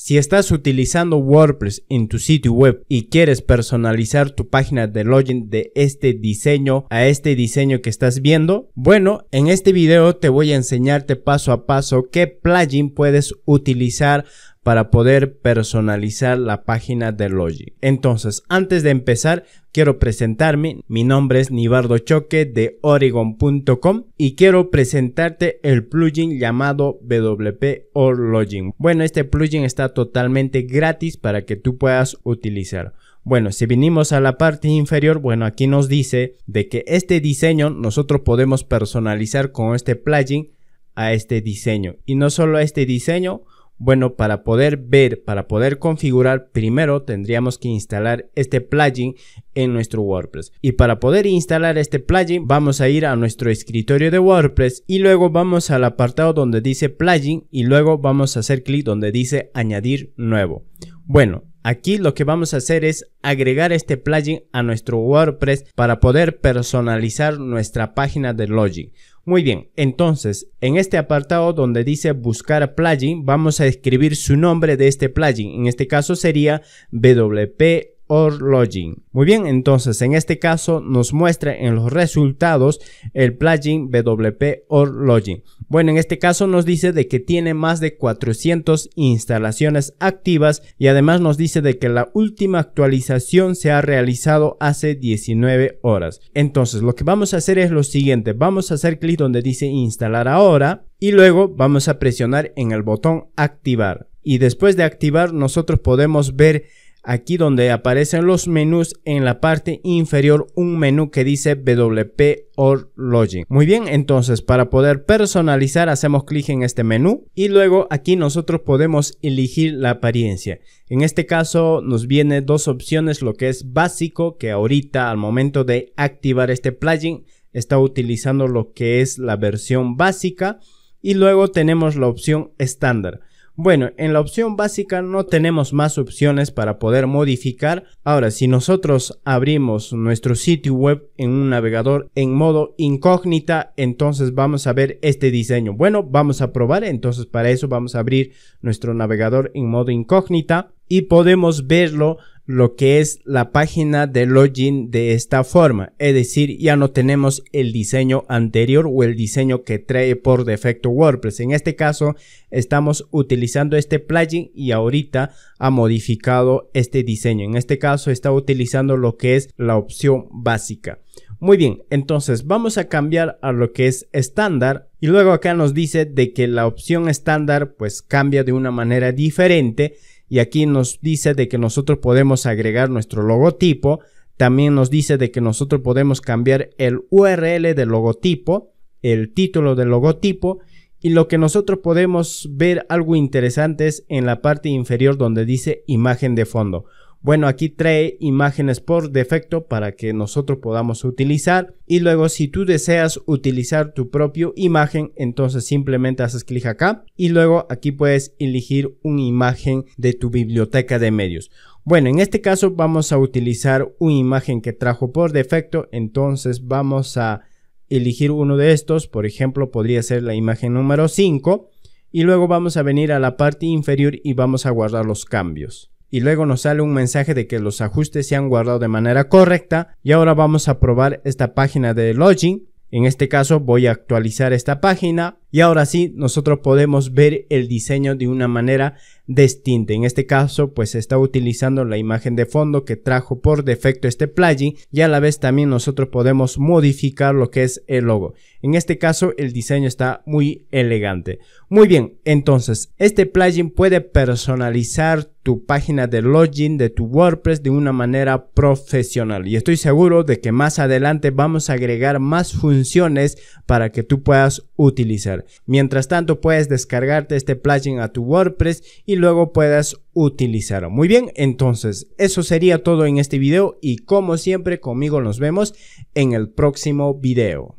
Si estás utilizando WordPress en tu sitio web y quieres personalizar tu página de login de este diseño a este diseño que estás viendo, bueno, en este video te voy a enseñarte paso a paso qué plugin puedes utilizar para poder personalizar la página de Login... Entonces, antes de empezar, quiero presentarme. Mi nombre es Nibardo Choque de Oregon.com y quiero presentarte el plugin llamado WP or Login. Bueno, este plugin está totalmente gratis para que tú puedas utilizar. Bueno, si vinimos a la parte inferior, bueno, aquí nos dice de que este diseño nosotros podemos personalizar con este plugin a este diseño. Y no solo a este diseño, bueno, para poder ver, para poder configurar, primero tendríamos que instalar este plugin en nuestro WordPress. Y para poder instalar este plugin, vamos a ir a nuestro escritorio de WordPress y luego vamos al apartado donde dice plugin y luego vamos a hacer clic donde dice añadir nuevo. Bueno, Aquí lo que vamos a hacer es agregar este plugin a nuestro WordPress para poder personalizar nuestra página de Login. Muy bien, entonces en este apartado donde dice buscar plugin, vamos a escribir su nombre de este plugin. En este caso sería WP or login. Muy bien, entonces en este caso nos muestra en los resultados el plugin WP or login. Bueno, en este caso nos dice de que tiene más de 400 instalaciones activas y además nos dice de que la última actualización se ha realizado hace 19 horas. Entonces, lo que vamos a hacer es lo siguiente, vamos a hacer clic donde dice instalar ahora y luego vamos a presionar en el botón activar y después de activar nosotros podemos ver Aquí donde aparecen los menús en la parte inferior un menú que dice WP or Login. Muy bien, entonces para poder personalizar hacemos clic en este menú y luego aquí nosotros podemos elegir la apariencia. En este caso nos viene dos opciones, lo que es básico que ahorita al momento de activar este plugin está utilizando lo que es la versión básica y luego tenemos la opción estándar. Bueno, en la opción básica no tenemos más opciones para poder modificar. Ahora, si nosotros abrimos nuestro sitio web en un navegador en modo incógnita, entonces vamos a ver este diseño. Bueno, vamos a probar, entonces para eso vamos a abrir nuestro navegador en modo incógnita y podemos verlo lo que es la página de login de esta forma. Es decir, ya no tenemos el diseño anterior o el diseño que trae por defecto WordPress. En este caso, estamos utilizando este plugin y ahorita ha modificado este diseño. En este caso, está utilizando lo que es la opción básica. Muy bien, entonces vamos a cambiar a lo que es estándar y luego acá nos dice de que la opción estándar pues cambia de una manera diferente y aquí nos dice de que nosotros podemos agregar nuestro logotipo, también nos dice de que nosotros podemos cambiar el URL del logotipo, el título del logotipo y lo que nosotros podemos ver algo interesante es en la parte inferior donde dice imagen de fondo. Bueno, aquí trae imágenes por defecto para que nosotros podamos utilizar. Y luego si tú deseas utilizar tu propia imagen, entonces simplemente haces clic acá. Y luego aquí puedes elegir una imagen de tu biblioteca de medios. Bueno, en este caso vamos a utilizar una imagen que trajo por defecto. Entonces vamos a elegir uno de estos. Por ejemplo, podría ser la imagen número 5. Y luego vamos a venir a la parte inferior y vamos a guardar los cambios y luego nos sale un mensaje de que los ajustes se han guardado de manera correcta y ahora vamos a probar esta página de login en este caso voy a actualizar esta página y ahora sí, nosotros podemos ver el diseño de una manera distinta. En este caso, pues está utilizando la imagen de fondo que trajo por defecto este plugin y a la vez también nosotros podemos modificar lo que es el logo. En este caso, el diseño está muy elegante. Muy bien, entonces, este plugin puede personalizar tu página de login de tu WordPress de una manera profesional. Y estoy seguro de que más adelante vamos a agregar más funciones para que tú puedas utilizar. Mientras tanto, puedes descargarte este plugin a tu WordPress y luego puedas utilizarlo. Muy bien, entonces eso sería todo en este video y como siempre conmigo nos vemos en el próximo video.